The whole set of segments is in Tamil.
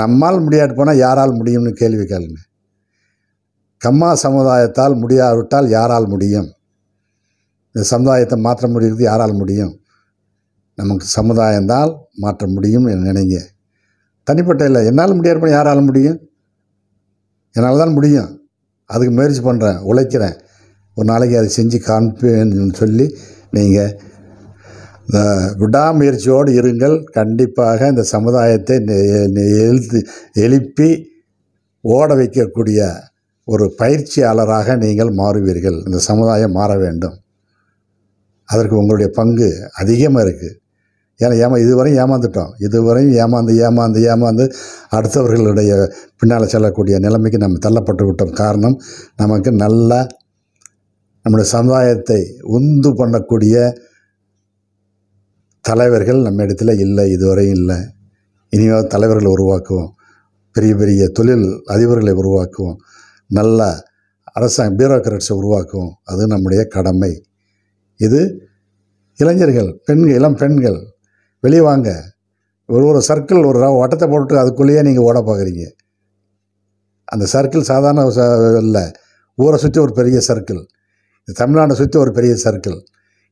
நம்மால் முடியாட்டு போனால் யாரால் முடியும்னு கேள்வி கேளுங்க கம்மா சமுதாயத்தால் முடியாவிட்டால் யாரால் முடியும் இந்த சமுதாயத்தை மாற்ற முடிகிறது யாரால் முடியும் நமக்கு சமுதாயந்தால் மாற்ற முடியும் நினைங்க தனிப்பட்ட இல்லை என்னால் முடியாது யாரால் முடியும் என்னால் தான் முடியும் அதுக்கு முயற்சி பண்ணுறேன் உழைக்கிறேன் ஒரு நாளைக்கு அதை செஞ்சு காண்பேன்னு சொல்லி நீங்கள் விடாமுயற்சியோடு இருங்கள் கண்டிப்பாக இந்த சமுதாயத்தை எழுத்து எழுப்பி ஓட வைக்கக்கூடிய ஒரு பயிற்சியாளராக நீங்கள் மாறுவீர்கள் இந்த சமுதாயம் மாற வேண்டும் அதற்கு உங்களுடைய பங்கு அதிகமாக இருக்குது ஏன்னா ஏமா இதுவரையும் ஏமாந்துட்டோம் இதுவரையும் ஏமாந்து ஏமாந்து ஏமாந்து அடுத்தவர்களுடைய பின்னால் செல்லக்கூடிய நிலைமைக்கு நம்ம தள்ளப்பட்டு விட்டோம் காரணம் நமக்கு நல்ல நம்முடைய சமுதாயத்தை உந்து பண்ணக்கூடிய தலைவர்கள் நம்ம இடத்துல இல்லை இதுவரையும் இல்லை இனிமேல் தலைவர்களை உருவாக்குவோம் பெரிய பெரிய தொழில் அதிபர்களை உருவாக்குவோம் நல்ல அரசாங்க பியூரோக்ராட்ஸை உருவாக்குவோம் அது நம்முடைய கடமை இது இளைஞர்கள் பெண்கள் இளம் பெண்கள் வெளியே வாங்க ஒரு ஒரு சர்க்கிள் ஒரு வட்டத்தை போட்டு அதுக்குள்ளேயே நீங்கள் ஓட பார்க்குறீங்க அந்த சர்க்கிள் சாதாரண இல்லை ஊரை சுற்றி ஒரு பெரிய சர்க்கிள் தமிழ்நாடை சுற்றி ஒரு பெரிய சர்க்கிள்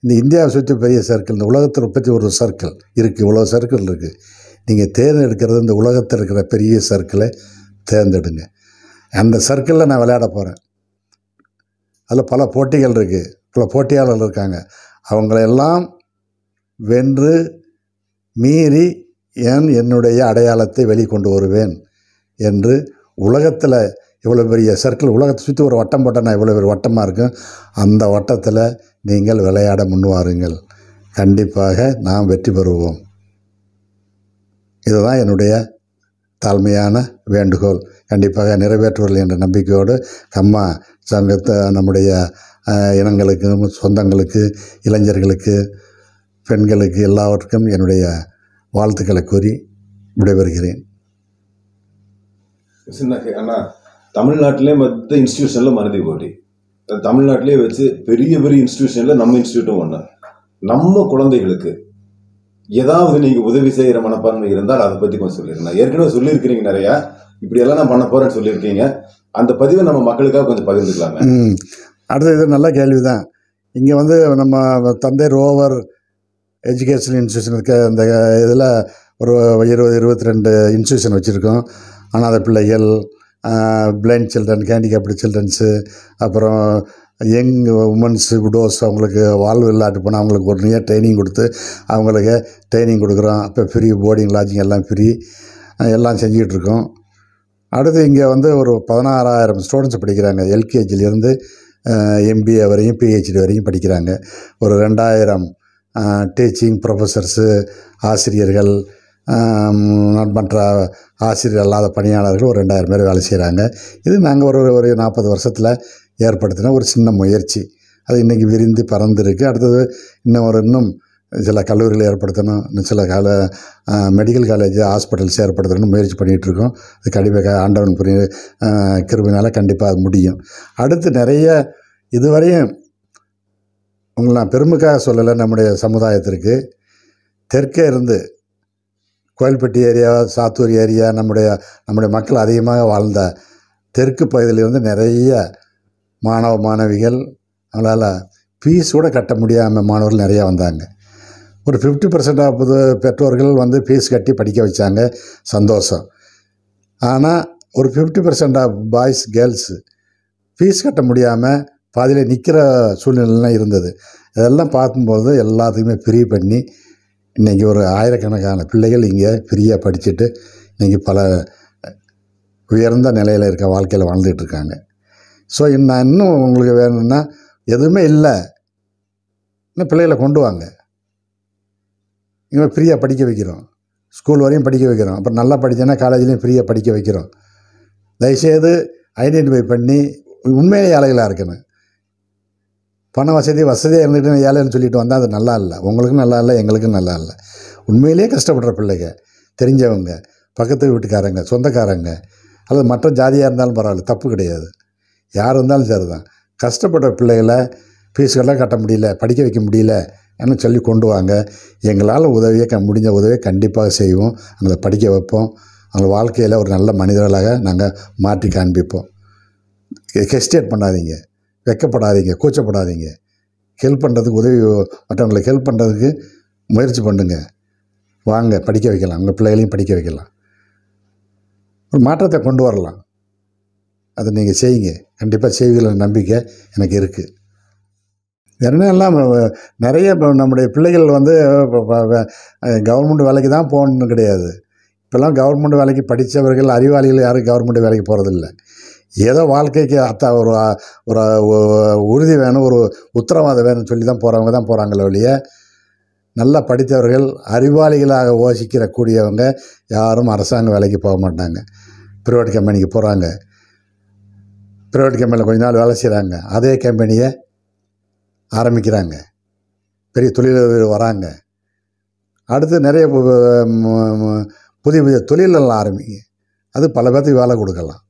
இந்த இந்தியாவை சுற்றி பெரிய சர்க்கிள் இந்த உலகத்தை உற்பத்தி ஒரு சர்க்கிள் இருக்குது இவ்வளோ சர்க்கிள் இருக்குது நீங்கள் தேர்ந்தெடுக்கிறது இந்த உலகத்தில் இருக்கிற பெரிய சர்க்கிளை தேர்ந்தெடுங்க அந்த சர்க்கிளில் நான் விளையாட போகிறேன் அதில் பல போட்டிகள் இருக்குது பல போட்டியாளர்கள் இருக்காங்க அவங்களையெல்லாம் வென்று மீறி என் என்னுடைய அடையாளத்தை வெளிக்கொண்டு வருவேன் என்று உலகத்தில் இவ்வளோ பெரிய சர்க்கிள் உலகத்தை சுற்றி ஒரு வட்டம் போட்டால் நான் இவ்வளோ பெரிய வட்டமாக இருக்கும் அந்த வட்டத்தில் நீங்கள் விளையாட முன்வாருங்கள் கண்டிப்பாக நாம் வெற்றி பெறுவோம் இதுதான் என்னுடைய தாழ்மையான வேண்டுகோள் கண்டிப்பாக நிறைவேற்றுவர்கள் என்ற நம்பிக்கையோடு கம்மா சங்கத்தை நம்முடைய இனங்களுக்கு சொந்தங்களுக்கு இளைஞர்களுக்கு பெண்களுக்கு எல்லாவற்றுக்கும் என்னுடைய வாழ்த்துக்களை கூறி விடைபெறுகிறேன் அண்ணா தமிழ்நாட்டிலே மற்ற இன்ஸ்டியூஷனில் மறதி போட்டி தமிழ்நாட்டிலே வச்சு பெரிய பெரிய இன்ஸ்டியூஷனில் நம்ம இன்ஸ்டியூட்டும் ஒன்று நம்ம குழந்தைகளுக்கு ஏதாவது நீங்கள் உதவி செய்கிற மனப்பான்மை இருந்தால் அதை பற்றி கொஞ்சம் சொல்லிடுங்க ஏற்கனவே சொல்லியிருக்கிறீங்க நிறையா இப்படியெல்லாம் நான் பண்ண போகிறேன்னு சொல்லியிருக்கீங்க அந்த பதிவை நம்ம மக்களுக்காக கொஞ்சம் பகிர்ந்துக்கலாங்க அடுத்தது இது நல்ல கேள்வி தான் இங்கே வந்து நம்ம தந்தை ரோவர் எஜுகேஷன் இன்ஸ்டியூஷன் இருக்க அந்த இதில் ஒரு இருபது இருபத்தி ரெண்டு இன்ஸ்டியூஷன் வச்சுருக்கோம் அனாத பிள்ளைகள் பிளைண்ட் சில்ட்ரன் ஹேண்டிகேப்டு சில்ட்ரன்ஸு அப்புறம் யங் உமன்ஸ் விடோஸ் அவங்களுக்கு வாழ்வு இல்லாட்டு போனால் அவங்களுக்கு உடனே ட்ரைனிங் கொடுத்து அவங்களுக்கு ட்ரைனிங் கொடுக்குறோம் அப்போ ஃப்ரீ போர்டிங் லாட்ஜிங் எல்லாம் ஃப்ரீ எல்லாம் செஞ்சிகிட்ருக்கோம் அடுத்து இங்கே வந்து ஒரு பதினாறாயிரம் ஸ்டூடெண்ட்ஸ் படிக்கிறாங்க எல்கேஜிலேருந்து எம்பிஏ வரையும் பிஹெச்டி வரையும் படிக்கிறாங்க ஒரு ரெண்டாயிரம் டீச்சிங் ப்ரொஃபஸர்ஸு ஆசிரியர்கள் மற்ற ஆசிரியர் அல்லாத பணியாளர்கள் ஒரு ரெண்டாயிரம் பேர் வேலை செய்கிறாங்க இது நாங்கள் ஒரு ஒரு நாற்பது வருஷத்தில் ஏற்படுத்தின ஒரு சின்ன முயற்சி அது இன்றைக்கி விரிந்து பறந்துருக்கு அடுத்தது இன்னும் ஒரு இன்னும் சில கல்லூரிகள் ஏற்படுத்தணும் இன்னும் சில கால மெடிக்கல் காலேஜ் ஹாஸ்பிட்டல்ஸ் ஏற்படுத்தணும்னு முயற்சி பண்ணிகிட்ருக்கோம் அது கண்டிப்பாக ஆண்டவன் புரிய கிருபினால் கண்டிப்பாக முடியும் அடுத்து நிறைய இதுவரையும் உங்களை நான் பெருமைக்காக சொல்லலை நம்முடைய சமுதாயத்திற்கு தெற்கே இருந்து கோயில்பட்டி ஏரியா சாத்தூர் ஏரியா நம்முடைய நம்முடைய மக்கள் அதிகமாக வாழ்ந்த தெற்கு பகுதியிலிருந்து நிறைய மாணவ மாணவிகள் அவங்களால் ஃபீஸ் கூட கட்ட முடியாமல் மாணவர்கள் நிறையா வந்தாங்க ஒரு ஃபிஃப்டி பர்சன்ட் ஆஃப் பெற்றோர்கள் வந்து ஃபீஸ் கட்டி படிக்க வச்சாங்க சந்தோஷம் ஆனால் ஒரு fifty percent of boys girls fees கட்ட முடியாமல் பாதியில் நிற்கிற சூழ்நிலைலாம் இருந்தது இதெல்லாம் பார்க்கும்போது எல்லாத்துக்குமே ஃப்ரீ பண்ணி இன்றைக்கி ஒரு ஆயிரக்கணக்கான பிள்ளைகள் இங்கே ஃப்ரீயாக படிச்சுட்டு இன்றைக்கி பல உயர்ந்த நிலையில் இருக்க வாழ்க்கையில் வாழ்ந்துட்டுருக்காங்க ஸோ நான் இன்னும் உங்களுக்கு வேணும்னா எதுவுமே இல்லை இன்னும் பிள்ளைகளை கொண்டு வாங்க இங்கே ஃப்ரீயாக படிக்க வைக்கிறோம் ஸ்கூல் வரையும் படிக்க வைக்கிறோம் அப்புறம் நல்லா படித்தேன்னா காலேஜ்லேயும் ஃப்ரீயாக படிக்க வைக்கிறோம் தயவுசெய்து ஐடென்டிஃபை பண்ணி உண்மையிலேயே ஆலைகளாக இருக்கணும் பண வசதி வசதியாக இருந்துக்கிட்டு ஏழைன்னு சொல்லிட்டு வந்தால் அது நல்லா இல்லை உங்களுக்கும் நல்லா இல்லை எங்களுக்கும் நல்லா இல்லை உண்மையிலேயே கஷ்டப்படுற பிள்ளைங்க தெரிஞ்சவங்க பக்கத்து வீட்டுக்காரங்க சொந்தக்காரங்க அல்லது மற்ற ஜாதியாக இருந்தாலும் பரவாயில்ல தப்பு கிடையாது யார் இருந்தாலும் சரி தான் கஷ்டப்படுற பிள்ளைகளை ஃபீஸ்கள்லாம் கட்ட முடியல படிக்க வைக்க முடியல என்ன சொல்லி கொண்டு வாங்க எங்களால் உதவியை க முடிஞ்ச உதவியை கண்டிப்பாக செய்வோம் அவங்கள படிக்க வைப்போம் அவங்கள வாழ்க்கையில் ஒரு நல்ல மனிதர்களாக நாங்கள் மாற்றி காண்பிப்போம் ஹெஸ்டேட் பண்ணாதீங்க வெக்கப்படாதீங்க கூச்சப்படாதீங்க ஹெல்ப் பண்ணுறதுக்கு உதவி மற்றவங்களை ஹெல்ப் பண்ணுறதுக்கு முயற்சி பண்ணுங்க வாங்க படிக்க வைக்கலாம் உங்கள் பிள்ளைகளையும் படிக்க வைக்கலாம் ஒரு மாற்றத்தை கொண்டு வரலாம் அதை நீங்கள் செய்யுங்க கண்டிப்பாக செய்வீங்கள நம்பிக்கை எனக்கு இருக்குது என்னெல்லாம் நிறைய நம்முடைய பிள்ளைகள் வந்து கவர்மெண்ட் வேலைக்கு தான் போகணும்னு கிடையாது இப்போல்லாம் கவர்மெண்ட் வேலைக்கு படித்தவர்கள் அறிவாளிகள் யாரும் கவர்மெண்ட் வேலைக்கு போகிறதில்லை ஏதோ வாழ்க்கைக்கு அத்தா ஒரு ஒரு உறுதி வேணும் ஒரு உத்தரவாதம் வேணும்னு சொல்லி தான் போகிறவங்க தான் போகிறாங்களே ஒழிய நல்லா படித்தவர்கள் அறிவாளிகளாக யோசிக்கிற கூடியவங்க யாரும் அரசாங்க வேலைக்கு போக மாட்டாங்க ப்ரைவேட் கம்பெனிக்கு போகிறாங்க ப்ரைவேட் கம்பெனியில் கொஞ்ச நாள் வேலை செய்கிறாங்க அதே கம்பெனியை ஆரம்பிக்கிறாங்க பெரிய தொழிலதிபர் வராங்க அடுத்து நிறைய புதிய புதிய தொழிலெல்லாம் ஆரம்பிங்க அது பல பேர்த்துக்கு வேலை கொடுக்கலாம்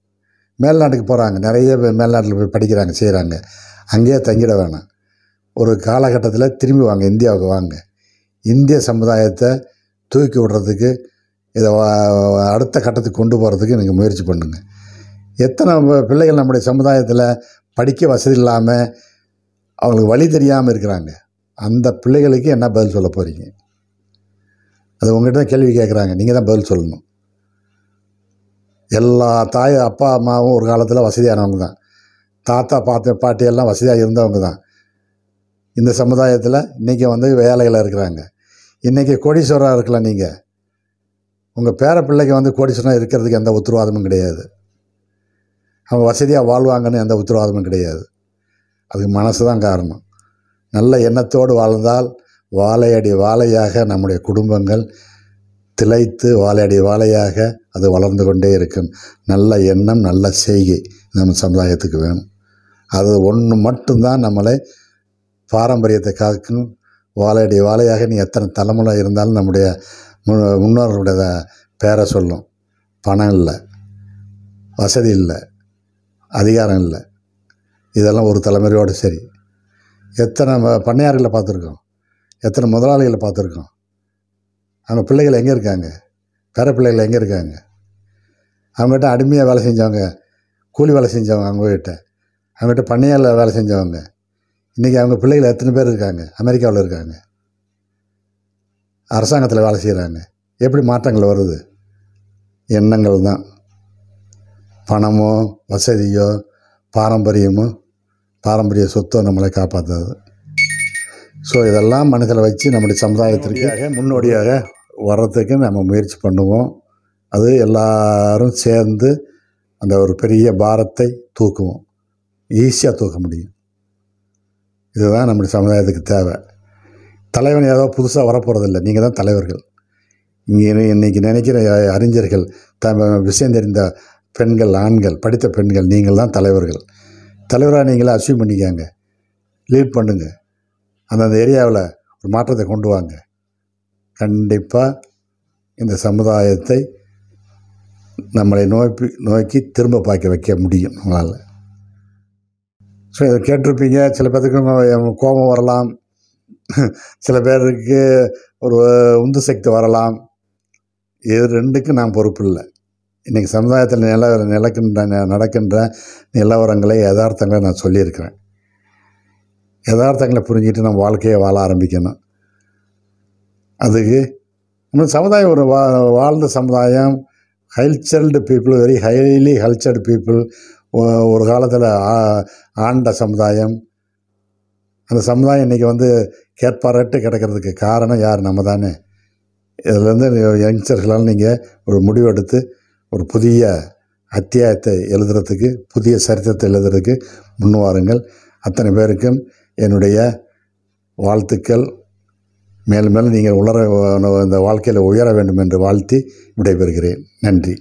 மேல்நாட்டுக்கு போகிறாங்க நிறைய மேல்நாட்டில் போய் படிக்கிறாங்க செய்கிறாங்க அங்கேயே தங்கிட வேணாம் ஒரு காலகட்டத்தில் திரும்பி வாங்க இந்தியாவுக்கு வாங்க இந்திய சமுதாயத்தை தூக்கி விடுறதுக்கு இதை அடுத்த கட்டத்துக்கு கொண்டு போகிறதுக்கு நீங்கள் முயற்சி பண்ணுங்க எத்தனை பிள்ளைகள் நம்முடைய சமுதாயத்தில் படிக்க வசதி இல்லாமல் அவங்களுக்கு வழி தெரியாமல் இருக்கிறாங்க அந்த பிள்ளைகளுக்கு என்ன பதில் சொல்ல போகிறீங்க அது உங்கள்கிட்ட தான் கேள்வி கேட்குறாங்க நீங்கள் தான் பதில் சொல்லணும் எல்லா தாய் அப்பா அம்மாவும் ஒரு காலத்தில் வசதியானவங்க தான் தாத்தா பாத்த பாட்டியெல்லாம் வசதியாக இருந்தவங்க தான் இந்த சமுதாயத்தில் இன்றைக்கி வந்து வேலையில் இருக்கிறாங்க இன்றைக்கி கோடீஸ்வரராக இருக்கலாம் நீங்கள் உங்கள் பேர பிள்ளைக்கு வந்து கோடீஸ்வரனாக இருக்கிறதுக்கு எந்த உத்தரவாதமும் கிடையாது அவங்க வசதியாக வாழ்வாங்கன்னு எந்த உத்தரவாதமும் கிடையாது அதுக்கு மனசு தான் காரணம் நல்ல எண்ணத்தோடு வாழ்ந்தால் வாழையடி வாழையாக நம்முடைய குடும்பங்கள் திளைத்து வாழையடி வாழையாக அது வளர்ந்து கொண்டே இருக்கும் நல்ல எண்ணம் நல்ல செய்கை நம்ம சமுதாயத்துக்கு வேணும் அது ஒன்று மட்டும்தான் நம்மளை பாரம்பரியத்தை காக்கணும் வாழையடி வாழையாக நீ எத்தனை தலைமுறை இருந்தாலும் நம்முடைய முன்னோர்களுடைய பேரை சொல்லும் பணம் இல்லை வசதி இல்லை அதிகாரம் இல்லை இதெல்லாம் ஒரு தலைமுறையோடு சரி எத்தனை பண்ணையார்களை பார்த்துருக்கோம் எத்தனை முதலாளிகளை பார்த்துருக்கோம் அங்கே பிள்ளைகள் எங்கே இருக்காங்க பிள்ளைகள் எங்கே இருக்காங்க அவங்ககிட்ட அடிமையாக வேலை செஞ்சவங்க கூலி வேலை செஞ்சவங்க அவங்ககிட்ட அவங்ககிட்ட பண்ணையால் வேலை செஞ்சவங்க இன்றைக்கி அவங்க பிள்ளைகள் எத்தனை பேர் இருக்காங்க அமெரிக்காவில் இருக்காங்க அரசாங்கத்தில் வேலை செய்கிறாங்க எப்படி மாற்றங்கள் வருது எண்ணங்கள் தான் பணமோ வசதியோ பாரம்பரியமோ பாரம்பரிய சொத்தோ நம்மளை காப்பாற்றுறது ஸோ இதெல்லாம் மனதில் வச்சு நம்முடைய சமுதாயத்திற்காக முன்னோடியாக வர்றதுக்கு நம்ம முயற்சி பண்ணுவோம் அது எல்லாரும் சேர்ந்து அந்த ஒரு பெரிய பாரத்தை தூக்குவோம் ஈஸியாக தூக்க முடியும் இதுதான் நம்முடைய சமுதாயத்துக்கு தேவை தலைவன் ஏதோ புதுசாக வரப்போகிறதில்ல நீங்கள் தான் தலைவர்கள் இங்கே இன்றைக்கி நினைக்கிற அறிஞர்கள் த விஷயம் தெரிந்த பெண்கள் ஆண்கள் படித்த பெண்கள் நீங்கள் தான் தலைவர்கள் தலைவராக நீங்களே அச்சீவ் பண்ணிக்காங்க லீட் பண்ணுங்கள் அந்தந்த ஏரியாவில் ஒரு மாற்றத்தை கொண்டு வாங்க கண்டிப்பாக இந்த சமுதாயத்தை நம்மளை நோக்கி நோக்கி திரும்ப பார்க்க வைக்க முடியும் நம்மளால் ஸோ இதை கேட்டிருப்பீங்க சில பேர்த்துக்கு கோபம் வரலாம் சில பேருக்கு ஒரு உந்து சக்தி வரலாம் இது ரெண்டுக்கும் நான் பொறுப்பு இல்லை இன்றைக்கி சமுதாயத்தில் நில நிலக்கின்ற நடக்கின்ற நிலவரங்களை யதார்த்தங்களை நான் சொல்லியிருக்கிறேன் யதார்த்தங்களை புரிஞ்சுட்டு நம்ம வாழ்க்கையை வாழ ஆரம்பிக்கணும் அதுக்கு இன்னும் சமுதாயம் ஒரு வா வாழ்ந்த சமுதாயம் cultured people very highly cultured people ஒரு காலத்தில் ஆண்ட சமுதாயம் அந்த சமுதாயம் இன்றைக்கி வந்து கேட்பாரட்டு கிடக்கிறதுக்கு காரணம் யார் நம்ம தானே இதிலேருந்து யங்ஸ்டர்களால் நீங்கள் ஒரு முடிவெடுத்து ஒரு புதிய அத்தியாயத்தை எழுதுறதுக்கு புதிய சரித்திரத்தை எழுதுறதுக்கு முன் வாருங்கள் அத்தனை பேருக்கும் என்னுடைய வாழ்த்துக்கள் மேலும் மேலும் நீங்கள் உலர இந்த வாழ்க்கையில் உயர வேண்டும் என்று வாழ்த்தி விடைபெறுகிறேன் நன்றி